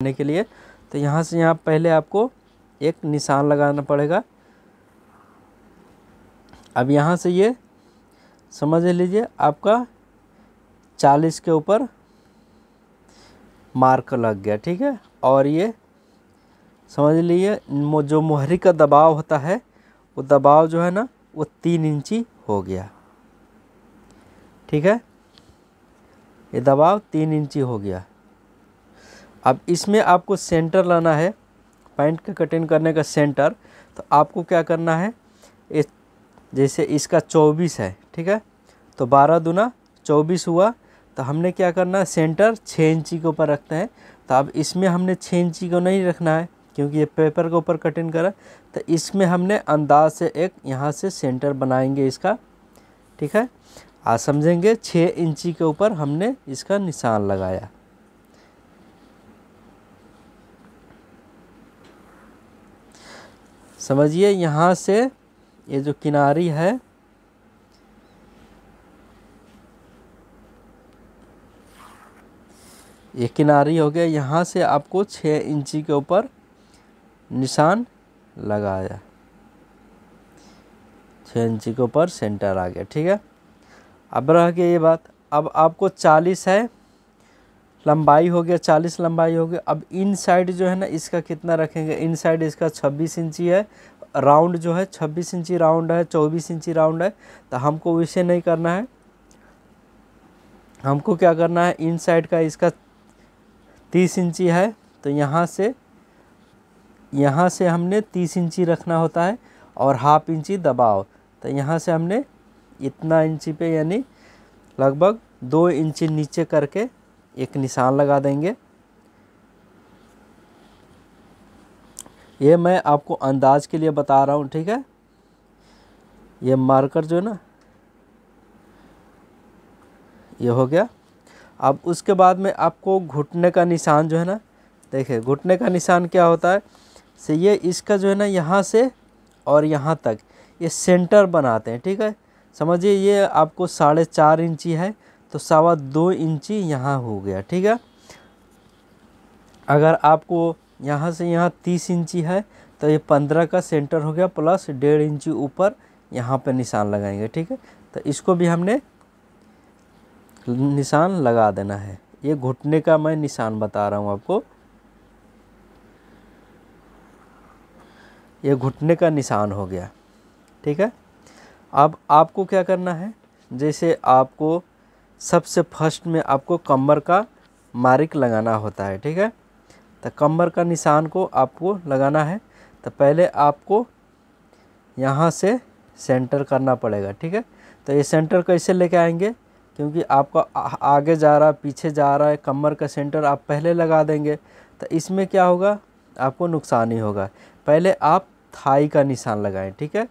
करने के लिए तो यहाँ से यहाँ पहले आपको एक निशान लगाना पड़ेगा अब यहाँ से ये समझ लीजिए आपका चालीस के ऊपर मार्क लग गया ठीक है और ये समझ लीजिए जो मोहरी का दबाव होता है वो दबाव जो है ना वो तीन इंची हो गया ठीक है ये दबाव तीन इंची हो गया अब इसमें आपको सेंटर लाना है पैंट का कटिंग करने का सेंटर तो आपको क्या करना है इस जैसे इसका चौबीस है ठीक है तो बारह दुना चौबीस हुआ तो हमने क्या करना है सेंटर छः इंची के ऊपर रखते हैं तो अब इसमें हमने छः इंची को नहीं रखना है क्योंकि ये पेपर के ऊपर कटिंग करा तो इसमें हमने अंदाज से एक यहाँ से सेंटर बनाएंगे इसका ठीक है आज समझेंगे छः इंची के ऊपर हमने इसका निशान लगाया समझिए यहाँ से ये जो किनारी है ये किनारी हो गया यहाँ से आपको छः इंची के ऊपर निशान लगाया छः इंची के ऊपर सेंटर आ गया ठीक है अब रह गया ये बात अब आपको चालीस है लंबाई हो गया चालीस लंबाई हो गया अब इन साइड जो है ना इसका कितना रखेंगे इन साइड इसका छब्बीस इंची है राउंड जो है छब्बीस इंची राउंड है चौबीस इंची राउंड है तो हमको उसे नहीं करना है हमको क्या करना है इन साइड का इसका तीस इंची है तो यहाँ से यहाँ से हमने तीस इंची रखना होता है और हाफ इंची दबाव तो यहाँ से हमने इतना इंची पे यानी लगभग दो इंची नीचे करके एक निशान लगा देंगे ये मैं आपको अंदाज के लिए बता रहा हूँ ठीक है ये मार्कर जो है ना ये हो गया अब उसके बाद में आपको घुटने का निशान जो है ना देखिए घुटने का निशान क्या होता है से ये इसका जो है ना यहाँ से और यहाँ तक ये सेंटर बनाते हैं ठीक है समझिए ये आपको साढ़े चार इंची है तो सवा दो इंची यहाँ हो गया ठीक है अगर आपको यहाँ से यहाँ तीस इंची है तो ये पंद्रह का सेंटर हो गया प्लस डेढ़ इंची ऊपर यहाँ पर निशान लगाएंगे ठीक है तो इसको भी हमने निशान लगा देना है ये घुटने का मैं निशान बता रहा हूँ आपको ये घुटने का निशान हो गया ठीक है अब आपको क्या करना है जैसे आपको सबसे फर्स्ट में आपको कमर का मारिक लगाना होता है ठीक है तो कमर का निशान को आपको लगाना है तो पहले आपको यहाँ से सेंटर करना पड़ेगा ठीक है तो ये सेंटर कैसे लेके आएंगे क्योंकि आपका आगे जा रहा है पीछे जा रहा है कमर का सेंटर आप पहले लगा देंगे तो इसमें क्या होगा आपको नुकसान ही होगा पहले आप थाई का निशान लगाएं ठीक है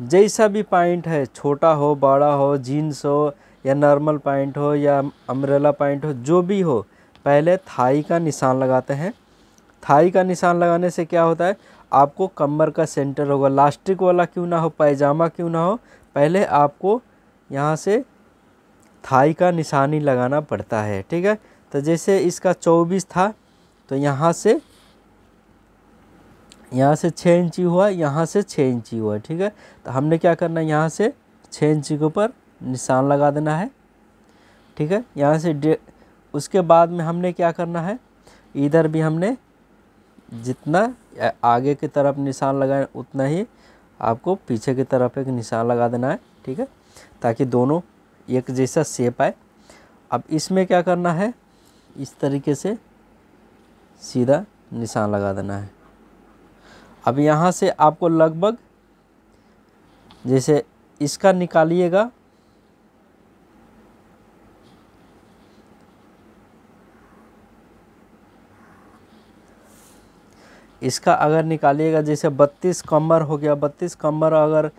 जैसा भी पॉइंट है छोटा हो बड़ा हो जीन्स हो या नॉर्मल पॉइंट हो या अम्ब्रेला पॉइंट हो जो भी हो पहले थाई का निशान लगाते हैं थाई का निशान लगाने से क्या होता है आपको कमर का सेंटर होगा लास्टिक वाला क्यों ना हो पैजामा क्यों ना हो पहले आपको यहाँ से थाई का निशानी लगाना पड़ता है ठीक है तो जैसे इसका चौबीस था तो यहाँ से यहाँ से छः इंची हुआ यहाँ से छः इंची हुआ ठीक है तो हमने क्या करना है यहाँ से छः इंची के ऊपर निशान लगा देना है ठीक है यहाँ से उसके बाद में हमने क्या करना है इधर भी हमने जितना आगे की तरफ निशान लगाए उतना ही आपको पीछे की तरफ एक निशान लगा देना है ठीक है ताकि दोनों एक जैसा सेप आए अब इसमें क्या करना है इस तरीके से सीधा निशान लगा देना है अब यहाँ से आपको लगभग जैसे इसका निकालिएगा इसका अगर निकालिएगा जैसे बत्तीस कमर हो गया बत्तीस कमर अगर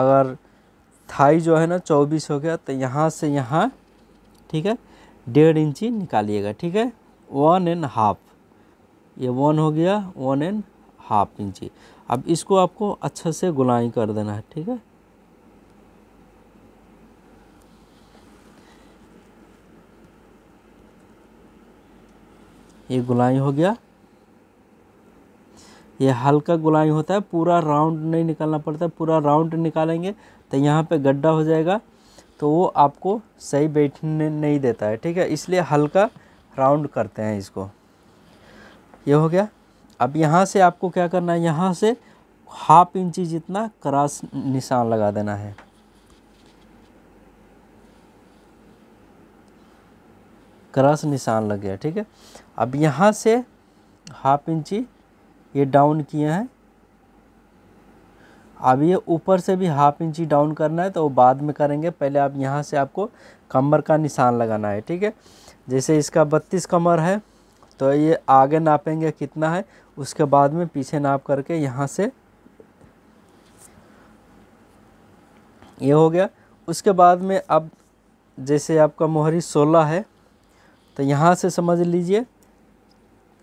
अगर थाई जो है ना चौबीस हो गया तो यहाँ से यहाँ ठीक है डेढ़ इंची निकालिएगा ठीक है वन एंड हाफ ये वन हो गया वन एंड हाफ इंची अब इसको आपको अच्छे से गुलाई कर देना है ठीक है ये गुलाई हो गया ये हल्का गुलाई होता है पूरा राउंड नहीं निकालना पड़ता पूरा राउंड निकालेंगे तो यहाँ पे गड्ढा हो जाएगा तो वो आपको सही बैठने नहीं देता है ठीक है इसलिए हल्का राउंड करते हैं इसको ये हो गया अब यहाँ से आपको क्या करना है यहाँ से हाफ इंची जितना क्रास निशान लगा देना है क्रॉस निशान लग गया ठीक है अब यहाँ से हाफ इंची ये डाउन किए हैं अब ये ऊपर से भी हाफ इंची डाउन करना है तो वो बाद में करेंगे पहले आप यहाँ से आपको कमर का निशान लगाना है ठीक है जैसे इसका बत्तीस कमर है तो ये आगे नापेंगे कितना है उसके बाद में पीछे नाप करके यहाँ से ये हो गया उसके बाद में अब जैसे आपका मोहरी सोलह है तो यहाँ से समझ लीजिए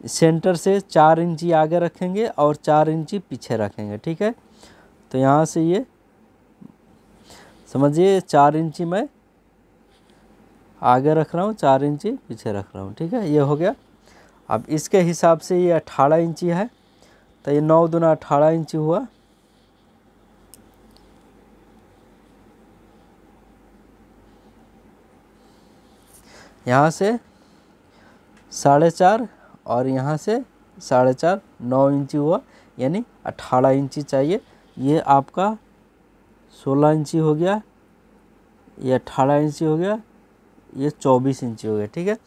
सेंटर से चार इंची आगे रखेंगे और चार इंची पीछे रखेंगे ठीक है तो यहाँ से ये समझिए चार इंची मैं आगे रख रहा हूँ चार इंची पीछे रख रहा हूँ ठीक है ये हो गया अब इसके हिसाब से ये अट्ठारह इंची है तो ये नौ दुना अट्ठारह इंची हुआ यहाँ से साढ़े चार और यहाँ से साढ़े चार नौ इंची हुआ यानी अट्ठारह इंची चाहिए ये आपका सोलह इंची हो गया ये अट्ठारह इंची हो गया ये चौबीस इंची हो गया ठीक है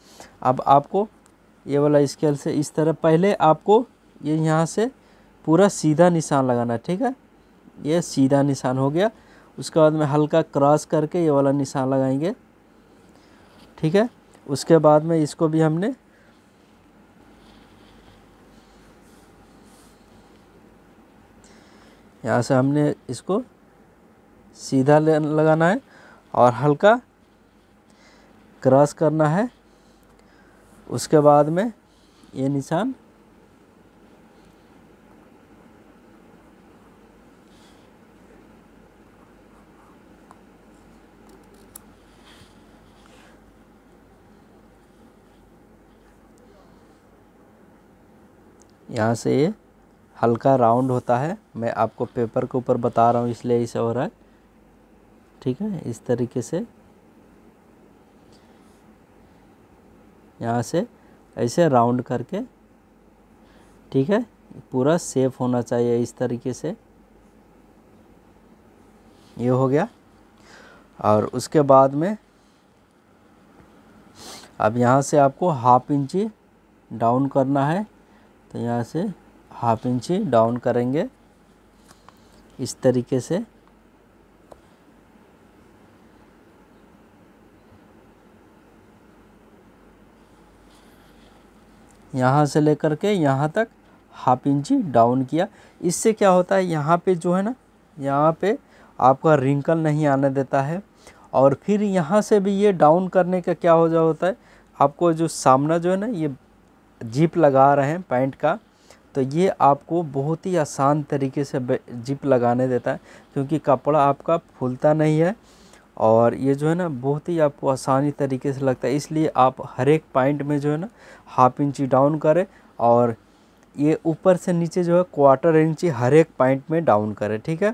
अब आपको ये वाला स्केल से इस तरह पहले आपको ये यहाँ से पूरा सीधा निशान लगाना ठीक है ये सीधा निशान हो गया उसके बाद में हल्का क्रॉस करके ये वाला निशान लगाएंगे ठीक है उसके बाद में इसको भी हमने यहाँ से हमने इसको सीधा लगाना है और हल्का क्रॉस करना है उसके बाद में ये निशान यहाँ से ये हल्का राउंड होता है मैं आपको पेपर के ऊपर बता रहा हूँ इसलिए इसे हो रहा है ठीक है इस तरीके से यहाँ से ऐसे राउंड करके ठीक है पूरा सेफ होना चाहिए इस तरीके से ये हो गया और उसके बाद में अब यहाँ से आपको हाफ इंची डाउन करना है तो यहाँ से हाफ इंची डाउन करेंगे इस तरीके से यहाँ से लेकर के यहाँ तक हाफ इंची डाउन किया इससे क्या होता है यहाँ पे जो है ना यहाँ पे आपका रिंकल नहीं आने देता है और फिर यहाँ से भी ये डाउन करने का क्या हो जा होता है आपको जो सामना जो है ना ये जीप लगा रहे हैं पैंट का तो ये आपको बहुत ही आसान तरीके से जिप लगाने देता है क्योंकि कपड़ा आपका फूलता नहीं है और ये जो है ना बहुत ही आपको आसानी तरीके से लगता है इसलिए आप हर एक पॉइंट में जो है ना हाफ इंची डाउन करें और ये ऊपर से नीचे जो है क्वार्टर इंची हर एक पॉइंट में डाउन करें ठीक है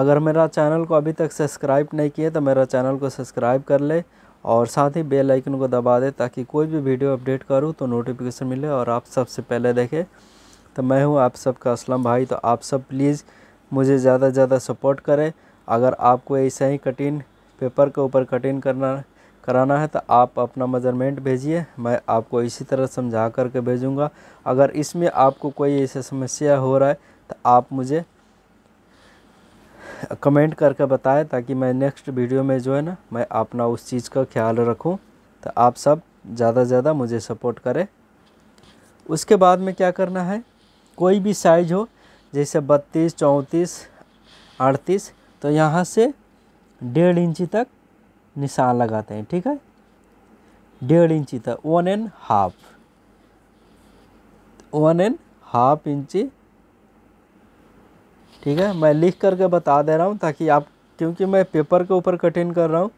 अगर मेरा चैनल को अभी तक सब्सक्राइब नहीं किया तो मेरा चैनल को सब्सक्राइब कर ले और साथ ही बेल आइकन को दबा दें ताकि कोई भी वीडियो अपडेट करूँ तो नोटिफिकेशन मिले और आप सबसे पहले देखें तो मैं हूँ आप सबका असलम भाई तो आप सब प्लीज़ मुझे ज़्यादा से ज़्यादा सपोर्ट करें अगर आपको ऐसा ही कटिन पेपर के ऊपर कटिंग करना कराना है तो आप अपना मेज़रमेंट भेजिए मैं आपको इसी तरह समझा करके भेजूँगा अगर इसमें आपको कोई ऐसी समस्या हो रहा है तो आप मुझे कमेंट करके बताएं ताकि मैं नेक्स्ट वीडियो में जो है ना मैं अपना उस चीज़ का ख्याल रखूं तो आप सब ज़्यादा ज़्यादा मुझे सपोर्ट करें उसके बाद में क्या करना है कोई भी साइज हो जैसे बत्तीस चौंतीस अड़तीस तो यहाँ से डेढ़ इंची तक निशान लगाते हैं ठीक है डेढ़ इंची तक one and half one and half इंची ठीक है मैं लिख करके बता दे रहा हूँ ताकि आप क्योंकि मैं पेपर के ऊपर कटिंग कर रहा हूँ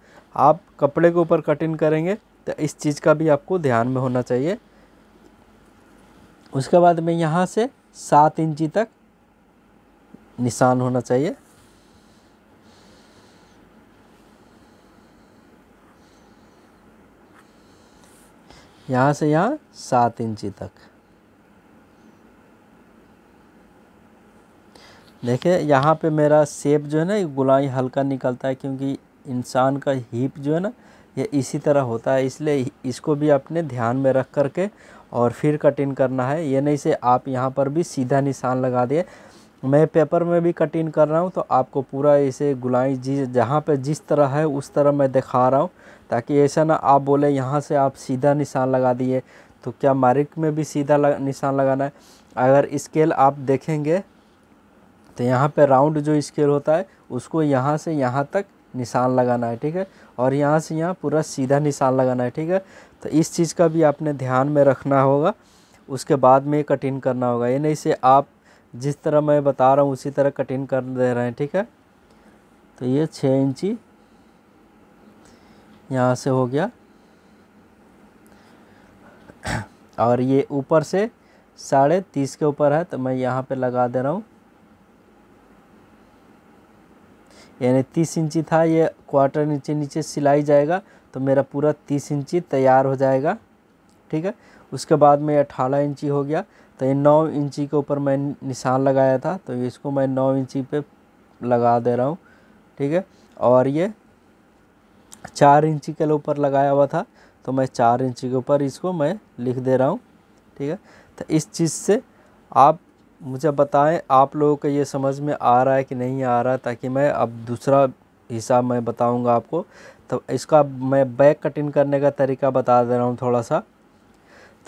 आप कपड़े के ऊपर कटिंग करेंगे तो इस चीज़ का भी आपको ध्यान में होना चाहिए उसके बाद में यहाँ से सात इंची तक निशान होना चाहिए यहाँ से यहाँ सात इंची तक देखिए यहाँ पे मेरा सेप जो है ना गुलाई हल्का निकलता है क्योंकि इंसान का हीप जो है ना ये इसी तरह होता है इसलिए इसको भी अपने ध्यान में रख कर के और फिर कटिंग करना है ये नहीं से आप यहाँ पर भी सीधा निशान लगा दिए मैं पेपर में भी कटिंग कर रहा हूँ तो आपको पूरा इसे गुलाई जिस जहाँ पर जिस तरह है उस तरह मैं दिखा रहा हूँ ताकि ऐसा ना आप बोले यहाँ से आप सीधा निशान लगा दिए तो क्या मारिक में भी सीधा लग, निशान लगाना है अगर स्केल आप देखेंगे तो यहाँ पे राउंड जो स्केल होता है उसको यहाँ से यहाँ तक निशान लगाना है ठीक है और यहाँ से यहाँ पूरा सीधा निशान लगाना है ठीक है तो इस चीज़ का भी आपने ध्यान में रखना होगा उसके बाद में कटिंग करना होगा ये नहीं से आप जिस तरह मैं बता रहा हूँ उसी तरह कटिंग कर दे रहे हैं ठीक है तो ये छः इंची यहाँ से हो गया और ये ऊपर से साढ़े तीस के ऊपर है तो मैं यहाँ पे लगा दे रहा हूँ यानी तीस इंची था ये क्वार्टर नीचे नीचे सिलाई जाएगा तो मेरा पूरा तीस इंची तैयार हो जाएगा ठीक है उसके बाद में अठारह इंची हो गया तो ये नौ इंची के ऊपर मैं निशान लगाया था तो इसको मैं नौ इंची पे लगा दे रहा हूँ ठीक है और ये चार इंची के ऊपर लगाया हुआ था तो मैं चार इंची के ऊपर इसको मैं लिख दे रहा हूँ ठीक है तो इस चीज़ से आप मुझे बताएं आप लोगों को ये समझ में आ रहा है कि नहीं आ रहा ताकि मैं अब दूसरा हिसाब मैं बताऊंगा आपको तो इसका मैं बैक कटिंग करने का तरीका बता दे रहा हूँ थोड़ा सा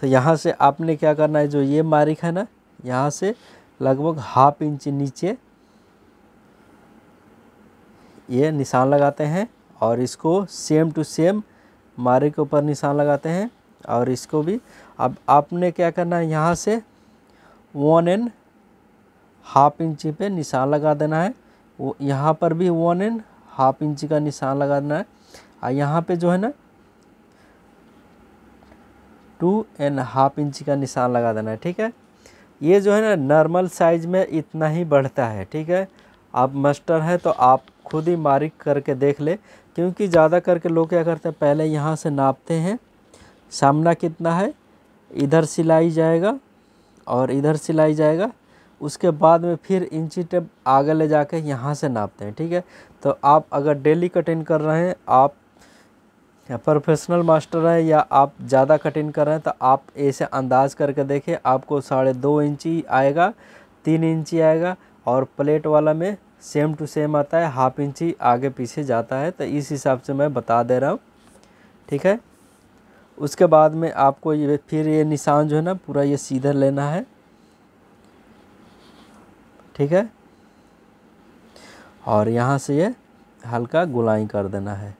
तो यहाँ से आपने क्या करना है जो ये मारिक है ना यहाँ से लगभग हाफ इंच नीचे ये निशान लगाते हैं और इसको सेम टू सेम मारे के ऊपर निशान लगाते हैं और इसको भी अब आपने क्या करना है यहाँ से वन एंड हाफ इंची पे निशान लगा देना है वो यहाँ पर भी वन एंड हाफ इंची का निशान लगा देना है और यहाँ पे जो है ना टू एंड हाफ इंची का निशान लगा देना है ठीक है ये जो है ना नॉर्मल साइज में इतना ही बढ़ता है ठीक है आप मास्टर हैं तो आप खुद ही मारिक करके देख ले क्योंकि ज़्यादा करके लोग क्या करते हैं पहले यहाँ से नापते हैं सामना कितना है इधर सिलाई जाएगा और इधर सिलाई जाएगा उसके बाद में फिर इंची टेप आगे ले जाके यहाँ से नापते हैं ठीक है तो आप अगर डेली कटिंग कर रहे हैं आप प्रोफेशनल मास्टर हैं या आप ज़्यादा कटिंग कर रहे हैं तो आप ऐसे अंदाज करके देखें आपको साढ़े दो इंची आएगा तीन इंची आएगा और प्लेट वाला में सेम टू सेम आता है हाफ इंची आगे पीछे जाता है तो इस हिसाब से मैं बता दे रहा हूँ ठीक है उसके बाद में आपको ये फिर ये निशान जो है ना पूरा ये सीधा लेना है ठीक है और यहाँ से ये हल्का गुलाई कर देना है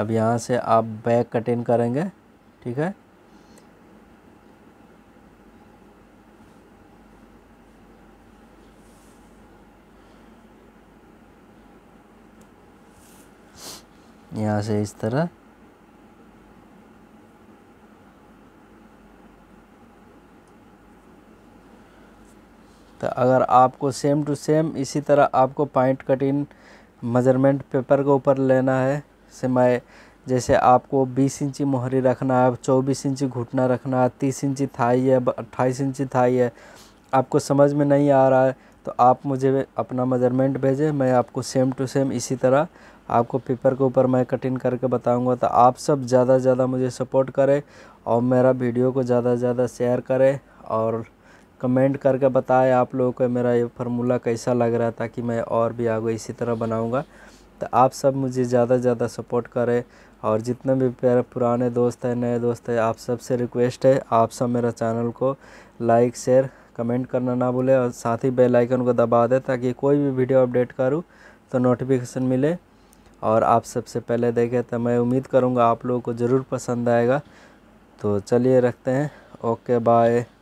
अब यहाँ से आप बैक इन करेंगे ठीक है यहाँ से इस तरह है अगर आपको सेम टू सेम इसी तरह आपको पॉइंट कटिंग मेज़रमेंट पेपर के ऊपर लेना है मैं जैसे आपको 20 इंची मोहरी रखना है 24 इंची घुटना रखना है 30 इंची थाई है अट्ठाईस इंची थाई है आपको समझ में नहीं आ रहा है तो आप मुझे अपना मेज़रमेंट भेजें मैं आपको सेम टू सेम इसी तरह आपको पेपर के ऊपर मैं कटिंग करके बताऊंगा तो आप सब ज़्यादा से ज़्यादा मुझे सपोर्ट करें और मेरा वीडियो को ज़्यादा से ज़्यादा शेयर करें और कमेंट करके बताएं आप लोगों को मेरा ये फार्मूला कैसा लग रहा है ताकि मैं और भी आगे इसी तरह बनाऊँगा तो आप सब मुझे ज़्यादा से ज़्यादा सपोर्ट करें और जितने भी प्यारे पुराने दोस्त हैं नए दोस्त हैं आप सब से रिक्वेस्ट है आप सब मेरा चैनल को लाइक शेयर कमेंट करना ना भूलें और साथ ही बेल आइकन को दबा दें ताकि कोई भी वीडियो अपडेट करूँ तो नोटिफिकेशन मिले और आप सबसे पहले देखें तो मैं उम्मीद करूँगा आप लोगों को ज़रूर पसंद आएगा तो चलिए रखते हैं ओके बाय